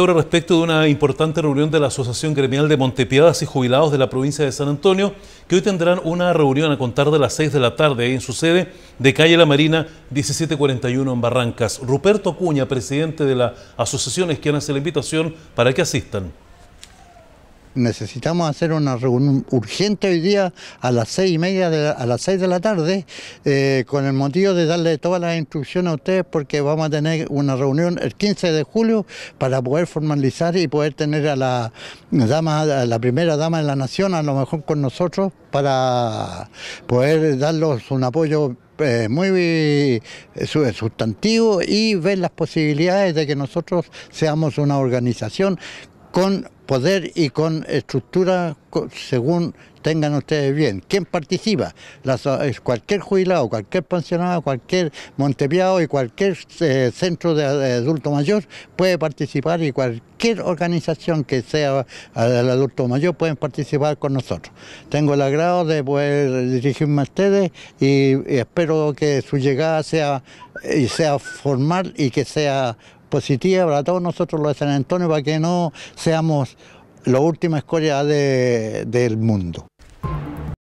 Ahora respecto de una importante reunión de la Asociación Gremial de Montepiadas y Jubilados de la provincia de San Antonio, que hoy tendrán una reunión a contar de las 6 de la tarde en su sede de calle La Marina 1741 en Barrancas. Ruperto Acuña, presidente de la asociación, es quien hace la invitación para que asistan necesitamos hacer una reunión urgente hoy día a las seis y media, a las seis de la tarde, eh, con el motivo de darle todas las instrucciones a ustedes porque vamos a tener una reunión el 15 de julio para poder formalizar y poder tener a la dama, la primera dama de la nación, a lo mejor con nosotros, para poder darles un apoyo eh, muy eh, sustantivo y ver las posibilidades de que nosotros seamos una organización con poder y con estructura según tengan ustedes bien. ¿Quién participa? cualquier jubilado, cualquier pensionado, cualquier monteviado y cualquier eh, centro de, adulto mayor puede participar y cualquier organización que sea eh, del adulto mayor puede participar con nosotros. Tengo el agrado de poder dirigirme a ustedes y, espero que su llegada sea, sea formal y que sea positiva para todos nosotros los de San Antonio para que no seamos la última escoria del mundo.